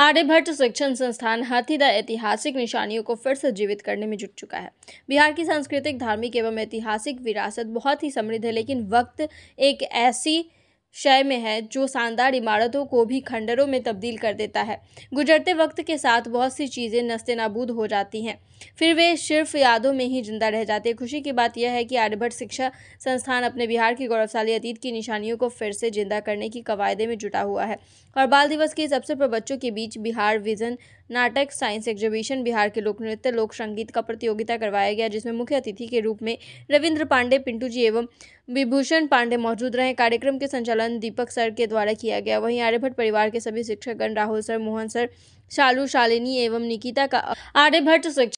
आर्यभट्ट शिक्षण संस्थान हाथीदा ऐतिहासिक निशानियों को फिर से जीवित करने में जुट चुका है बिहार की सांस्कृतिक धार्मिक एवं ऐतिहासिक विरासत बहुत ही समृद्ध है लेकिन वक्त एक ऐसी शय में है जो शानदार इमारतों को भी खंडरों में तब्दील कर देता है गुजरते वक्त के साथ बहुत सी चीज़ें नस्ते नाबूद हो जाती हैं फिर वे सिर्फ यादों में ही जिंदा रह जाते हैं खुशी की बात यह है कि आर्यभट्ट शिक्षा संस्थान अपने बिहार की गौरवशाली अतीत की निशानियों को फिर से जिंदा करने की कवायदे में जुटा हुआ है और बाल दिवस के इस अवसर पर बच्चों के बीच बिहार विजन नाटक साइंस एग्जीबिशन बिहार के लोक नृत्य लोक संगीत का प्रतियोगिता करवाया गया जिसमें मुख्य अतिथि के रूप में रविंद्र पांडे पिंटू जी एवं विभूषण पांडे मौजूद रहे कार्यक्रम के संचालन संचालन दीपक सर के द्वारा किया गया वहीं आर्यभट्ट परिवार के सभी शिक्षकगण राहुल सर मोहन सर शालू शालिनी एवं निकिता का आर्यभट्ट